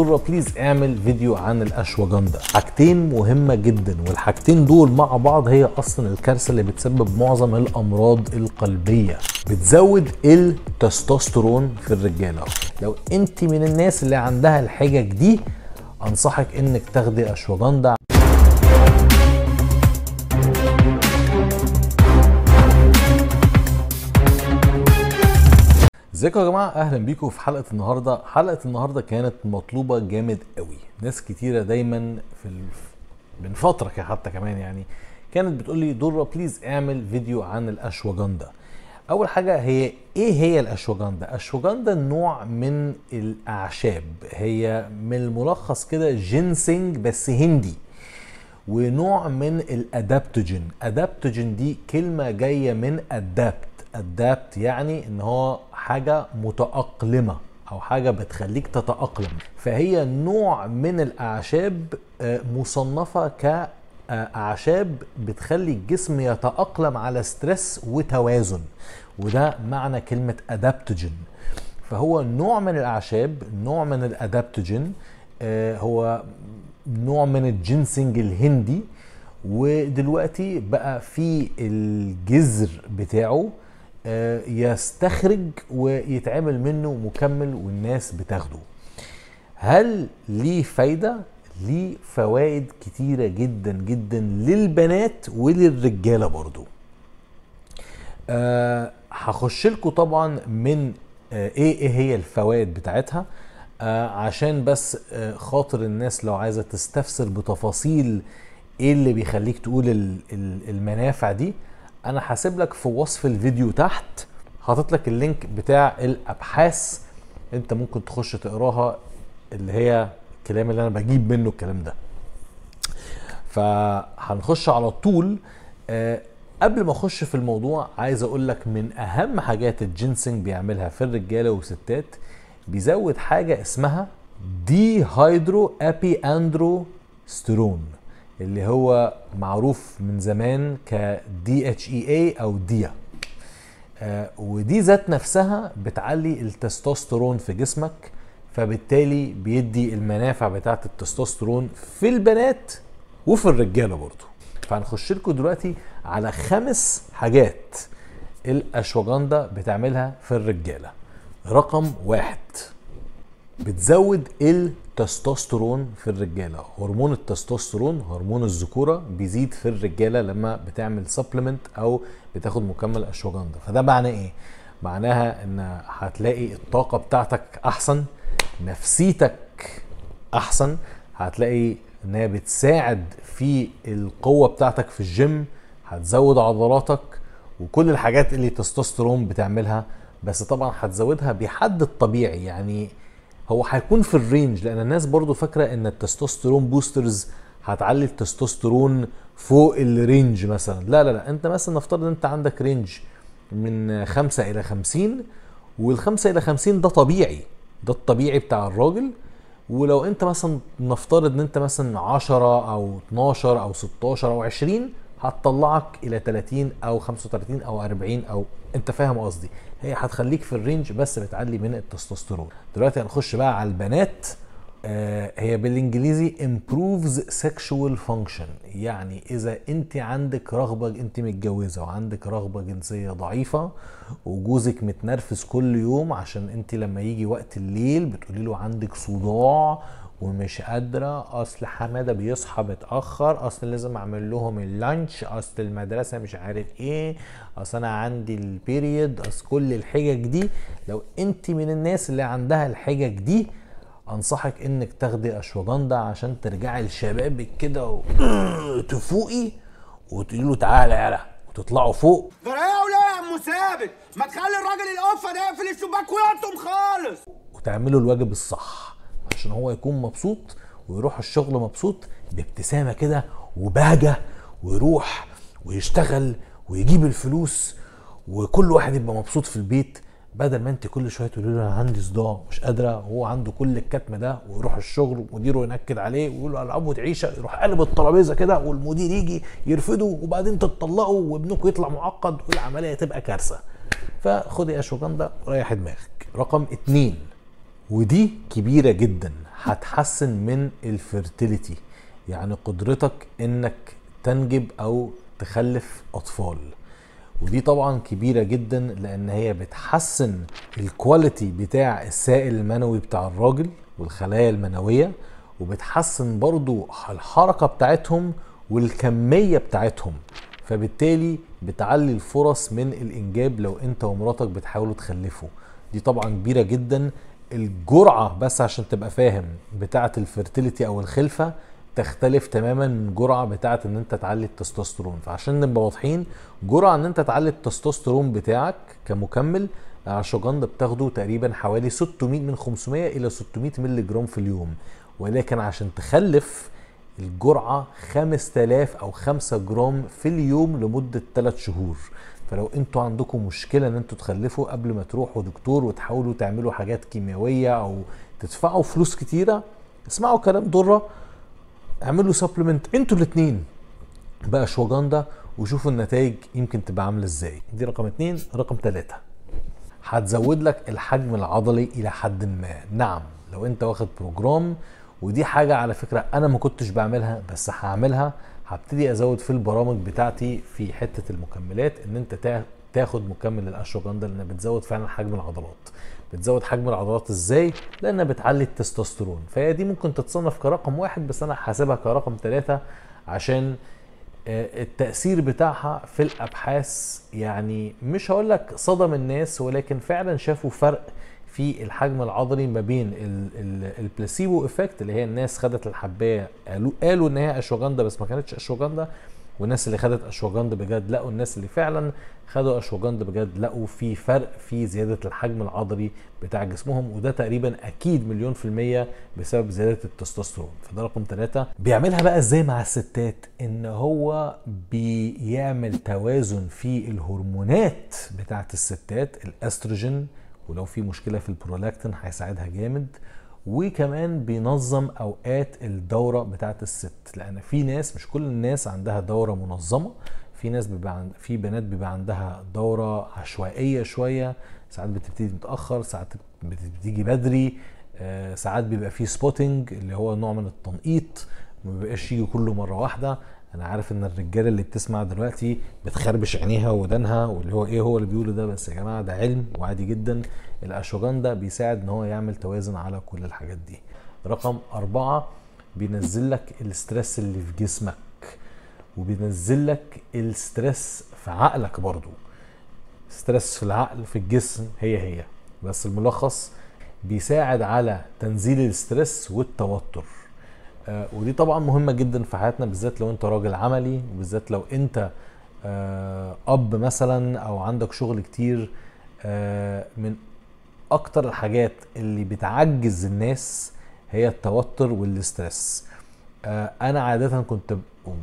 ضرورة بليز اعمل فيديو عن الاشواجندا حاجتين مهمة جدا والحاجتين دول مع بعض هي اصلا الكارثة اللي بتسبب معظم الامراض القلبية بتزود التستوستيرون في الرجالة لو انت من الناس اللي عندها الحجج دي انصحك انك تاخدي اشواجندا ازيكم يا جماعه اهلا بيكم في حلقه النهارده حلقه النهارده كانت مطلوبه جامد قوي ناس كتيره دايما في الف... من فتره حتى كمان يعني كانت بتقول لي دره بليز اعمل فيديو عن الاشواجندا اول حاجه هي ايه هي الاشواجندا الاشواجندا نوع من الاعشاب هي من الملخص كده جينسينج بس هندي ونوع من الادابتوجين ادابتوجين دي كلمه جايه من ادابت ادابت يعني ان هو حاجه متاقلمه او حاجه بتخليك تتاقلم فهي نوع من الاعشاب آه، مصنفه كاعشاب بتخلي الجسم يتاقلم على ستريس وتوازن وده معنى كلمه ادابتوجين فهو نوع من الاعشاب نوع من الادابتوجين آه، هو نوع من الجنسنج الهندي ودلوقتي بقى في الجذر بتاعه آه، يستخرج ويتعمل منه مكمل والناس بتاخده هل ليه فايده ليه فوائد كتيره جدا جدا للبنات وللرجاله برضو أه هخش لكم طبعا من آه ايه ايه هي الفوائد بتاعتها آه عشان بس آه خاطر الناس لو عايزه تستفسر بتفاصيل ايه اللي بيخليك تقول المنافع دي انا هسيب لك في وصف الفيديو تحت حاطط لك اللينك بتاع الابحاث انت ممكن تخش تقراها اللي هي الكلام اللي انا بجيب منه الكلام ده فهنخش على طول آه قبل ما اخش في الموضوع عايز اقول لك من اهم حاجات الجينسنج بيعملها في الرجاله والستات بيزود حاجه اسمها دي هيدرو ابي اندرو سترون اللي هو معروف من زمان ك دي اتش اي اي او ديا آه، ودي ذات نفسها بتعلي التستوستيرون في جسمك فبالتالي بيدي المنافع بتاعه التستوستيرون في البنات وفي الرجاله برضه فهنخش لكم دلوقتي على خمس حاجات الاشواجندا بتعملها في الرجاله رقم واحد بتزود ال تستوستيرون في الرجاله هرمون التستوستيرون هرمون الذكوره بيزيد في الرجاله لما بتعمل سبلمنت او بتاخد مكمل اشواجندا فده معناه ايه معناها ان هتلاقي الطاقه بتاعتك احسن نفسيتك احسن هتلاقي انها بتساعد في القوه بتاعتك في الجيم هتزود عضلاتك وكل الحاجات اللي التستوستيرون بتعملها بس طبعا هتزودها بحد الطبيعي يعني هو هيكون في الرينج لان الناس برضو فاكره ان التستوستيرون بوسترز هتعلي التستوستيرون فوق الرينج مثلا لا لا لا انت مثلا نفترض ان انت عندك رينج من 5 الى 50 وال5 الى 50 ده طبيعي ده الطبيعي بتاع الراجل ولو انت مثلا نفترض ان انت مثلا 10 او 12 او 16 او 20 هتطلعك الى 30 او 35 او 40 او انت فاهم قصدي هي هتخليك في الرينج بس بتعلي من التستوستيرون دلوقتي هنخش بقى على البنات آه، هي بالانجليزي improves sexual function يعني اذا انت عندك رغبه انت متجوزه وعندك رغبه جنسيه ضعيفه وجوزك متنرفز كل يوم عشان انت لما يجي وقت الليل بتقولي له عندك صداع ومش قادره اصل حماده بيصحى متاخر اصل لازم اعمل لهم اللانش اصل المدرسه مش عارف ايه اصل انا عندي البيريد اصل كل الحجج دي لو انت من الناس اللي عندها الحجج دي انصحك انك تاخدي اشوجندا عشان ترجعي لشبابك كده وتفوقي تفوقي وتقولي له تعالى يالا وتطلعوا فوق غراوله يا عم ثابت ما تخلي الراجل القفه ده يقفل الشباك ويقطم خالص وتعملوا الواجب الصح عشان هو يكون مبسوط ويروح الشغل مبسوط بابتسامه كده وبهجه ويروح ويشتغل ويجيب الفلوس وكل واحد يبقى مبسوط في البيت بدل ما انت كل شويه تقولي له انا عندي صداع مش قادره وهو عنده كل الكتم ده ويروح الشغل ومديره ينكد عليه ويقول له العب تعيشه يروح قلب الترابيزه كده والمدير يجي يرفضه وبعدين تتطلقوا وابنكم يطلع معقد والعمليه تبقى كارثه فخدي اشوجندا وريح دماغك رقم اتنين ودي كبيره جدا هتحسن من الفيرتيليتي يعني قدرتك انك تنجب او تخلف اطفال ودي طبعا كبيره جدا لان هي بتحسن الكواليتي بتاع السائل المنوي بتاع الراجل والخلايا المنويه وبتحسن برضو الحركه بتاعتهم والكميه بتاعتهم فبالتالي بتعلي الفرص من الانجاب لو انت ومراتك بتحاولوا تخلفوا دي طبعا كبيره جدا الجرعه بس عشان تبقى فاهم بتاعه الفيرتيليتي او الخلفه تختلف تماما من جرعه بتاعه ان انت تعلي التستوستيرون فعشان نبقى واضحين جرعه ان انت تعلي التستوستيرون بتاعك كمكمل عشوجندا بتاخده تقريبا حوالي 600 من 500 الى 600 مللي جرام في اليوم ولكن عشان تخلف الجرعة 5000 أو 5 جرام في اليوم لمدة 3 شهور فلو انتوا عندكم مشكله ان انتوا تخلفوا قبل ما تروحوا دكتور وتحاولوا تعملوا حاجات كيميائيه او تدفعوا فلوس كتيره اسمعوا كلام دره اعملوا سبلمنت انتوا الاثنين بقى شوجاندا وشوفوا النتائج يمكن تبقى عامله ازاي دي رقم اتنين رقم تلاتة هتزود لك الحجم العضلي الى حد ما نعم لو انت واخد بروجرام ودي حاجه على فكره انا ما كنتش بعملها بس هعملها هبتدي ازود في البرامج بتاعتي في حته المكملات ان انت تاخد مكمل الأشوغاندا لان بتزود فعلا حجم العضلات بتزود حجم العضلات ازاي لانها بتعلي التستوستيرون فهي دي ممكن تتصنف كرقم واحد بس انا حاسبها كرقم ثلاثة عشان آه، التأثير بتاعها في الأبحاث يعني مش هقول لك صدم الناس ولكن فعلا شافوا فرق في الحجم العضلي ما بين البلاسيبو افكت اللي هي الناس خدت الحبايه قالوا قالوا ان هي اشواجندا بس ما كانتش اشواجندا والناس اللي خدت اشواجندا بجد لقوا الناس اللي فعلا خدوا اشواجندا بجد لقوا في فرق في زياده الحجم العضلي بتاع جسمهم وده تقريبا اكيد مليون في الميه بسبب زياده التستوستيرون فده رقم ثلاثة بيعملها بقى ازاي مع الستات ان هو بيعمل توازن في الهرمونات بتاعت الستات الاستروجين ولو في مشكله في البرولاكتين هيساعدها جامد وكمان بينظم اوقات الدوره بتاعه الست لان في ناس مش كل الناس عندها دوره منظمه في ناس بيبقى عند في بنات بيبقى عندها دوره عشوائيه شويه ساعات بتبتدي متاخر ساعات بتيجي بدري آه، ساعات بيبقى في سبوتنج اللي هو نوع من التنقيط ما بيبقاش يجي كله مره واحده انا عارف ان الرجاله اللي بتسمع دلوقتي بتخربش عينيها ودانها واللي هو ايه هو اللي بيقوله ده بس يا جماعه ده علم وعادي جدا الاشوغان ده بيساعد ان هو يعمل توازن على كل الحاجات دي رقم أربعة بينزل لك الاسترس اللي في جسمك وبينزل لك الاسترس في عقلك برضو ستريس في العقل في الجسم هي هي بس الملخص بيساعد على تنزيل الاسترس والتوتر آه، ودي طبعا مهمه جدا في حياتنا بالذات لو انت راجل عملي وبالذات لو انت آه، اب مثلا او عندك شغل كتير آه، من اكتر الحاجات اللي بتعجز الناس هي التوتر والاسترس انا عاده كنت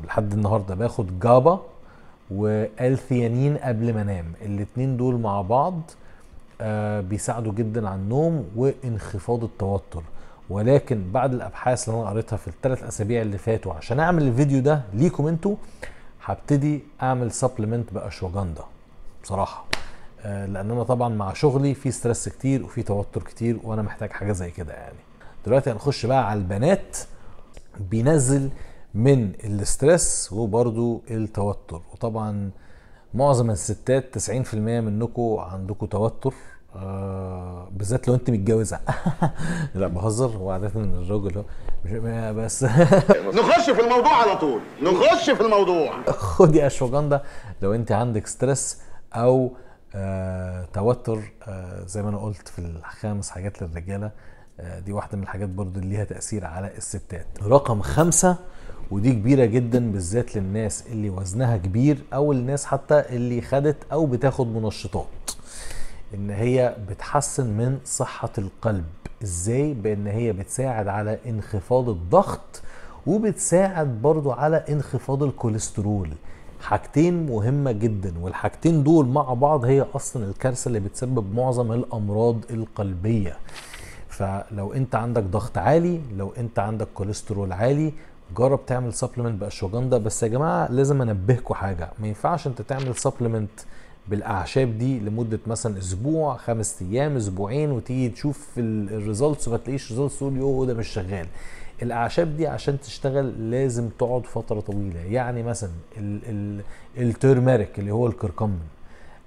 لحد النهارده باخد جابا والثيانين قبل ما انام الاتنين دول مع بعض بيساعدوا جدا على النوم وانخفاض التوتر ولكن بعد الابحاث اللي انا قريتها في الثلاث اسابيع اللي فاتوا عشان اعمل الفيديو ده ليكم انتوا هبتدي اعمل سبلمنت باشواجندا بصراحه آه، لان انا طبعا مع شغلي في ستريس كتير وفي توتر كتير وانا محتاج حاجه زي كده يعني دلوقتي هنخش بقى على البنات بينزل من الاسترس وبرضو التوتر وطبعا معظم الستات 90% منكم عندكم توتر آه بالذات لو انت متجوزه لا بهزر هو عاده الراجل هو مش بس نخش في الموضوع على طول نخش في الموضوع خدي اشوجندا لو انت عندك ستريس او آه توتر آه زي ما انا قلت في الخامس حاجات للرجاله آه دي واحده من الحاجات برضو اللي ليها تاثير على الستات رقم خمسة ودي كبيره جدا بالذات للناس اللي وزنها كبير او الناس حتى اللي خدت او بتاخد منشطات ان هي بتحسن من صحه القلب ازاي بان هي بتساعد على انخفاض الضغط وبتساعد برضو على انخفاض الكوليسترول حاجتين مهمة جدا والحاجتين دول مع بعض هي أصلا الكارثة اللي بتسبب معظم الأمراض القلبية فلو أنت عندك ضغط عالي لو أنت عندك كوليسترول عالي جرب تعمل سبلمنت بأشواجندا بس يا جماعة لازم انبهكم حاجة ما ينفعش أنت تعمل سبلمنت بالاعشاب دي لمده مثلا اسبوع خمس ايام اسبوعين وتيجي تشوف الريزلتس وما تلاقيش ريزلتس تقول يوه ده مش شغال الاعشاب دي عشان تشتغل لازم تقعد فتره طويله يعني مثلا الترميريك اللي هو الكركم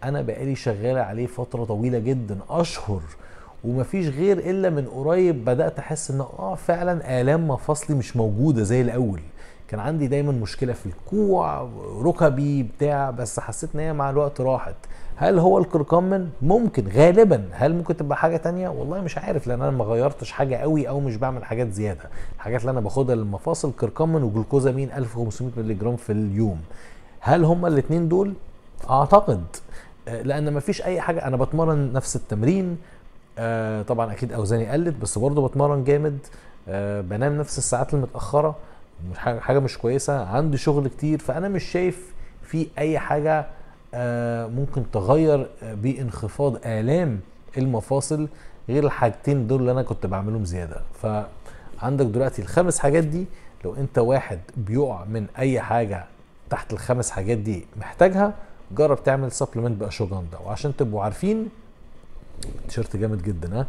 انا بقالي شغال عليه فتره طويله جدا اشهر ومفيش غير الا من قريب بدات احس ان اه فعلا الام مفاصلي مش موجوده زي الاول كان عندي دايما مشكله في الكوع ركبي بتاع بس حسيت ان هي مع الوقت راحت هل هو الكركمن ممكن غالبا هل ممكن تبقى حاجه تانية والله مش عارف لان انا ما غيرتش حاجه قوي او مش بعمل حاجات زياده الحاجات اللي انا باخدها للمفاصل كركمن وجلوكوزامين 1500 جرام في اليوم هل هما الاثنين دول اعتقد آه، لان ما فيش اي حاجه انا بتمرن نفس التمرين آه، طبعا اكيد اوزاني قلت بس برضه بتمرن جامد آه، بنام نفس الساعات المتاخره حاجه مش كويسه عنده شغل كتير فانا مش شايف في اي حاجه آه، ممكن تغير آه، بانخفاض الام المفاصل غير الحاجتين دول اللي انا كنت بعملهم زياده فعندك دلوقتي الخمس حاجات دي لو انت واحد بيقع من اي حاجه تحت الخمس حاجات دي محتاجها جرب تعمل سبلمنت باشوجان وعشان تبقوا عارفين تيشيرت جامد جدا ها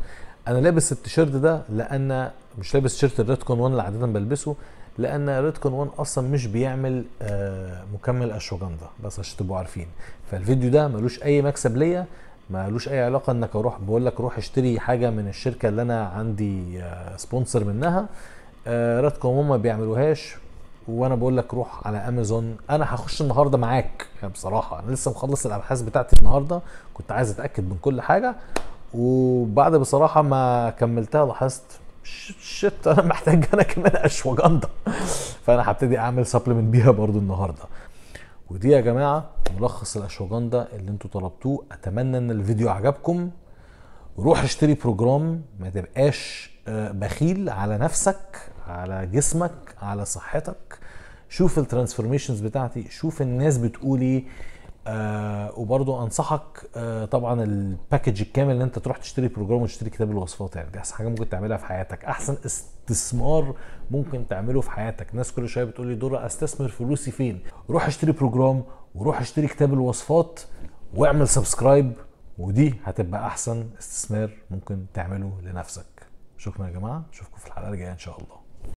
انا لابس التيشيرت ده لان مش لابس تيشيرت الريد كون 1 اللي عاده بلبسه لان ريتكون 1 اصلا مش بيعمل آه، مكمل اشوغندا بس عشان تبقوا عارفين فالفيديو ده ملوش اي مكسب ليا ملوش اي علاقه انك اروح بقول لك روح اشتري حاجه من الشركه اللي انا عندي سبونسر آه، منها ريتكون آه، هم ما بيعملوهاش وانا بقول لك روح على امازون انا هخش النهارده معاك يعني بصراحه انا لسه مخلص الابحاث بتاعتي النهارده كنت عايز اتاكد من كل حاجه وبعد بصراحه ما كملتها لاحظت شت انا محتاج انا كمان اشواجندا فانا هبتدي اعمل سبلمنت بيها برضو النهارده ودي يا جماعه ملخص الاشواجندا اللي انتوا طلبتوه اتمنى ان الفيديو عجبكم روح اشتري بروجرام ما تبقاش آه، بخيل على نفسك على جسمك على صحتك شوف الترانسفورميشنز بتاعتي شوف الناس بتقول ايه آه وبرضو انصحك آه طبعا الباكج الكامل ان انت تروح تشتري بروجرام وتشتري كتاب الوصفات يعني دي احسن حاجه ممكن تعملها في حياتك احسن استثمار ممكن تعمله في حياتك ناس كل شويه بتقول لي دور استثمر فلوسي فين روح اشتري بروجرام وروح اشتري كتاب الوصفات واعمل سبسكرايب ودي هتبقى احسن استثمار ممكن تعمله لنفسك شكرا يا جماعه اشوفكم في الحلقه الجايه ان شاء الله